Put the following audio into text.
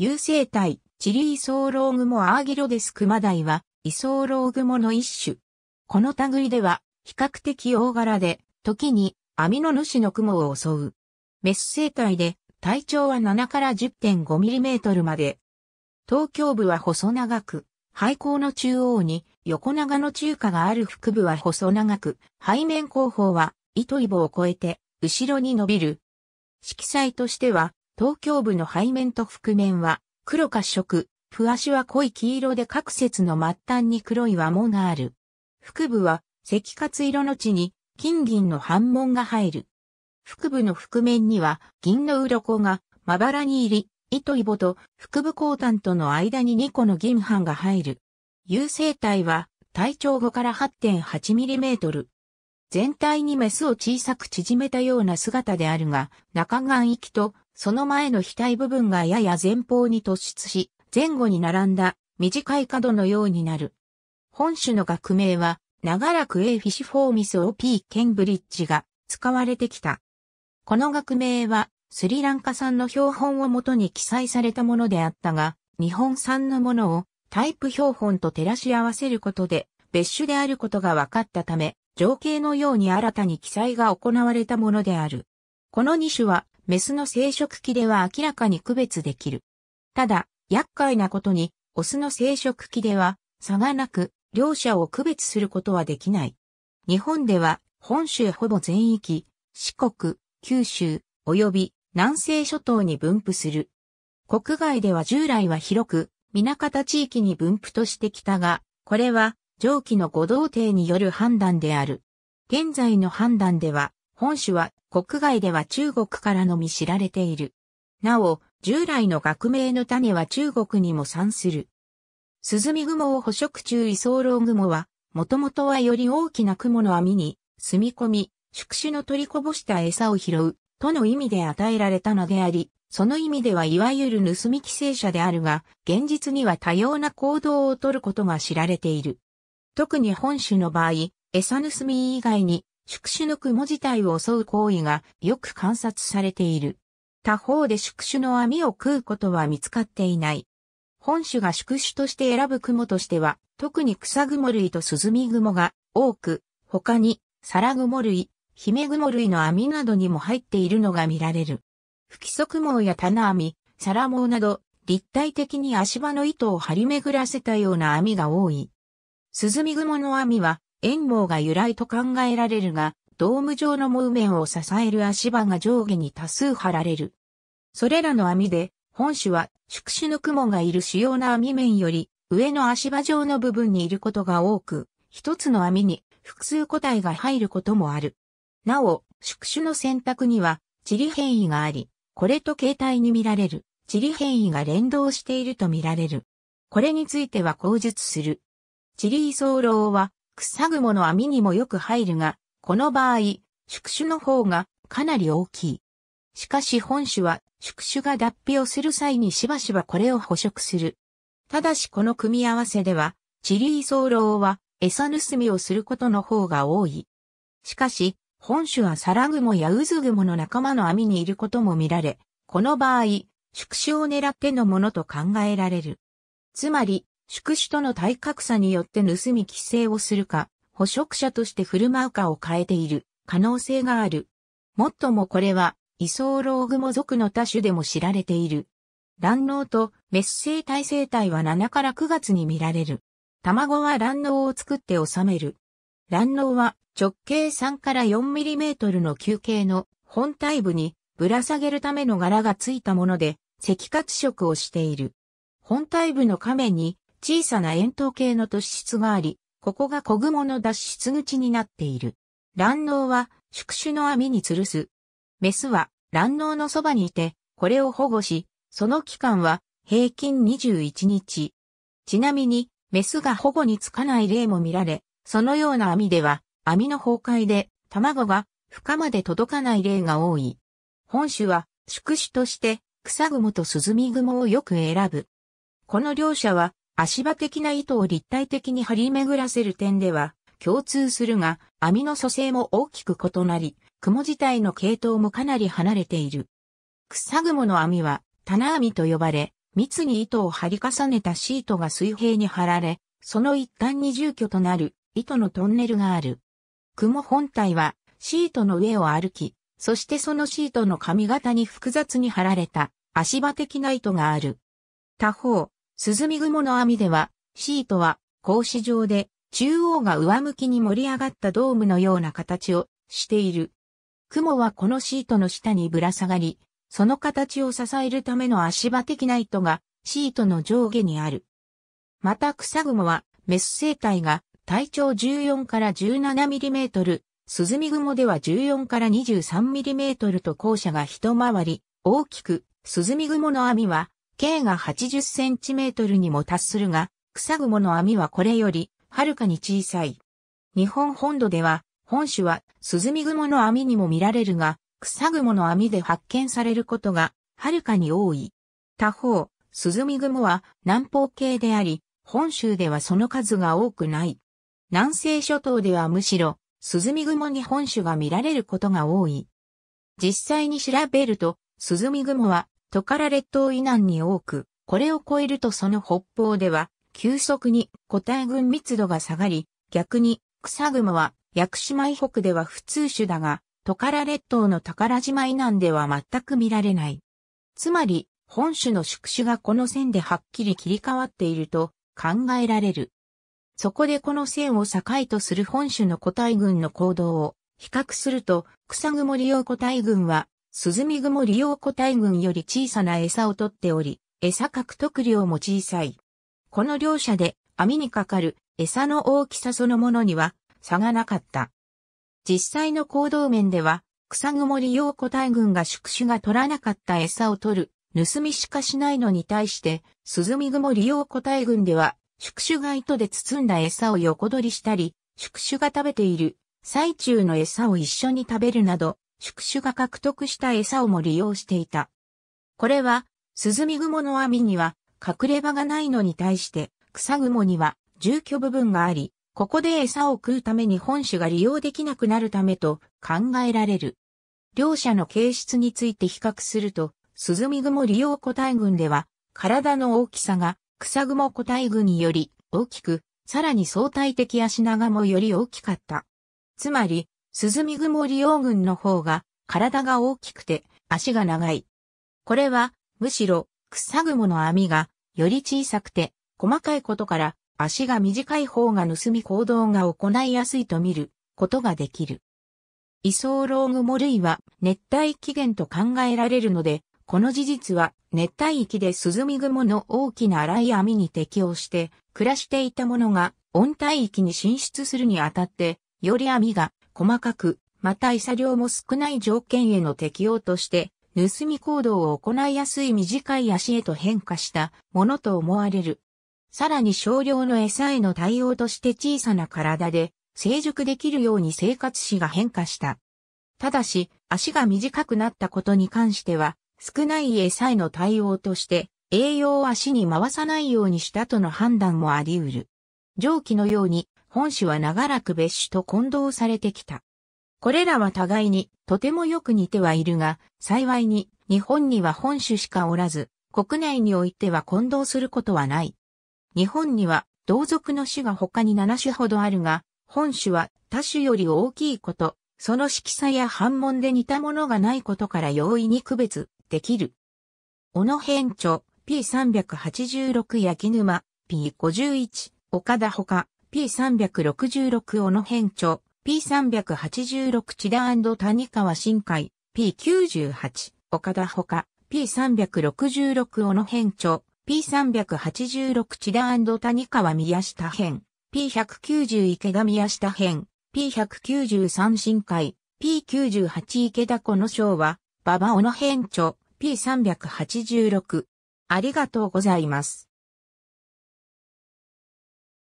有生体、チリイソウロウグモアーギロデスクマダイは、イソウロウグモの一種。この類では、比較的大柄で、時に、網の主の雲を襲う。メス生体で、体長は7から1 0 5トルまで。東京部は細長く、肺甲の中央に横長の中華がある腹部は細長く、背面後方は糸イボを越えて後ろに伸びる。色彩としては東京部の背面と覆面は黒褐色、ふ足は濃い黄色で各節の末端に黒い和紋がある。腹部は赤褐色の地に金銀の反紋が入る。腹部の覆面には銀の鱗がまばらに入り、糸イボと腹部後端との間に2個の銀斑が入る。有生体は体長5から8 8トル。全体にメスを小さく縮めたような姿であるが、中眼域とその前の額部分がやや前方に突出し、前後に並んだ短い角のようになる。本種の学名は、長らく A フィシフォーミス OP ケンブリッジが使われてきた。この学名は、スリランカ産の標本をもとに記載されたものであったが、日本産のものをタイプ標本と照らし合わせることで、別種であることが分かったため、情景のように新たに記載が行われたものである。この2種は、メスの生殖器では明らかに区別できる。ただ、厄介なことに、オスの生殖器では差がなく、両者を区別することはできない。日本では、本州ほぼ全域、四国、九州、及び南西諸島に分布する。国外では従来は広く、南方地域に分布としてきたが、これは上記の五道定による判断である。現在の判断では、本種は国外では中国からのみ知られている。なお、従来の学名の種は中国にも産する。スズミ雲を捕食中イソウロウ雲は、もともとはより大きな雲の網に、住み込み、宿主の取りこぼした餌を拾う、との意味で与えられたのであり、その意味ではいわゆる盗み寄生者であるが、現実には多様な行動をとることが知られている。特に本種の場合、餌盗み以外に、宿主の雲自体を襲う行為がよく観察されている。他方で宿主の網を食うことは見つかっていない。本種が宿主として選ぶ雲としては、特に草雲類とスズミ雲が多く、他に、サラ雲類、ヒメ雲類の網などにも入っているのが見られる。不規則網や棚網、サラ網など、立体的に足場の糸を張り巡らせたような網が多い。スズミ雲の網は、円網が由来と考えられるが、ドーム状の網面を支える足場が上下に多数張られる。それらの網で、本種は宿主の雲がいる主要な網面より上の足場状の部分にいることが多く、一つの網に複数個体が入ることもある。なお、宿主の選択には地理変異があり、これと形態に見られる地理変異が連動していると見られる。これについては口述する。地理イソは草雲の網にもよく入るが、この場合、宿主の方がかなり大きい。しかし本種は宿主が脱皮をする際にしばしばこれを捕食する。ただしこの組み合わせでは、チリイソウロウは餌盗みをすることの方が多い。しかし、本種はサラグモやウズグモの仲間の網にいることも見られ、この場合、宿主を狙ってのものと考えられる。つまり、宿主との体格差によって盗み規制をするか、捕食者として振る舞うかを変えている可能性がある。もっともこれは、イソーローグモ族の多種でも知られている。卵脳とメ滅生体生体は7から9月に見られる。卵は卵脳を作って収める。卵脳は直径3から4トルの球形の本体部にぶら下げるための柄がついたもので赤褐色をしている。本体部の亀に小さな円筒形の突出があり、ここが小雲の脱出口になっている。卵脳は宿主の網に吊るす。メスは卵脳のそばにいて、これを保護し、その期間は平均21日。ちなみに、メスが保護につかない例も見られ、そのような網では、網の崩壊で卵が孵化まで届かない例が多い。本種は宿主として草雲とスズミ雲をよく選ぶ。この両者は足場的な糸を立体的に張り巡らせる点では共通するが、網の組成も大きく異なり、雲自体の系統もかなり離れている。草雲の網は、棚網と呼ばれ、密に糸を張り重ねたシートが水平に張られ、その一端に住居となる糸のトンネルがある。雲本体はシートの上を歩き、そしてそのシートの髪型に複雑に張られた足場的な糸がある。他方、鈴グモの網では、シートは、格子状で、中央が上向きに盛り上がったドームのような形をしている。雲はこのシートの下にぶら下がり、その形を支えるための足場的な糸がシートの上下にある。また草雲はメス生体が体長14から17ミリメートル、鈴グモでは14から23ミリメートルと校舎が一回り大きく、鈴グモの網は径が80センチメートルにも達するが、草雲の網はこれより、はるかに小さい。日本本土では、本種は、鈴グモの網にも見られるが、草雲の網で発見されることが、はるかに多い。他方、鈴グモは南方系であり、本州ではその数が多くない。南西諸島ではむしろ、鈴グモに本種が見られることが多い。実際に調べると、鈴グモはトカラ列島以南に多く、これを超えるとその北方では、急速に個体群密度が下がり、逆に、草熊は、屋久島以北では普通種だが、トカラ列島の宝島以南では全く見られない。つまり、本種の宿主がこの線ではっきり切り替わっていると考えられる。そこでこの線を境とする本種の個体群の行動を比較すると、草雲利用個体群はスズミグモ利用個体群より小さな餌を取っており、餌獲得量も小さい。この両者で網にかかる餌の大きさそのものには差がなかった。実際の行動面では、草蜘蛛利用個体群が宿主が取らなかった餌を取る、盗みしかしないのに対して、スズミグモ利用個体群では、宿主が糸で包んだ餌を横取りしたり、宿主が食べている最中の餌を一緒に食べるなど、宿主が獲得した餌をも利用していた。これは、スズミグモの網には隠れ場がないのに対して、草モには住居部分があり、ここで餌を食うために本種が利用できなくなるためと考えられる。両者の形質について比較すると、スズミグモ利用個体群では、体の大きさが草モ個体群により大きく、さらに相対的足長もより大きかった。つまり、鈴見雲利用群の方が体が大きくて足が長い。これはむしろ草雲の網がより小さくて細かいことから足が短い方が盗み行動が行いやすいと見ることができる。イソウロウグモ類は熱帯起源と考えられるので、この事実は熱帯域でスズミグモの大きな荒い網に適応して暮らしていたものが温帯域に進出するにあたって、より網が細かく、また遺作量も少ない条件への適用として、盗み行動を行いやすい短い足へと変化したものと思われる。さらに少量の餌への対応として小さな体で成熟できるように生活史が変化した。ただし、足が短くなったことに関しては、少ない餌への対応として、栄養を足に回さないようにしたとの判断もあり得る。上記のように本種は長らく別種と混同されてきた。これらは互いにとてもよく似てはいるが、幸いに日本には本種しかおらず、国内においては混同することはない。日本には同族の種が他に7種ほどあるが、本種は他種より大きいこと、その色彩や反問で似たものがないことから容易に区別できる。小野編著 P386 焼沼 P51 岡田他 P366 小野編著、P386 千田谷川深海、P98 岡田ほか、P366 小野編著、P386 千田谷川宮下編、P190 池田宮下編、P193 深海、P98 池田この章は、馬場小野編著、P386。ありがとうございます。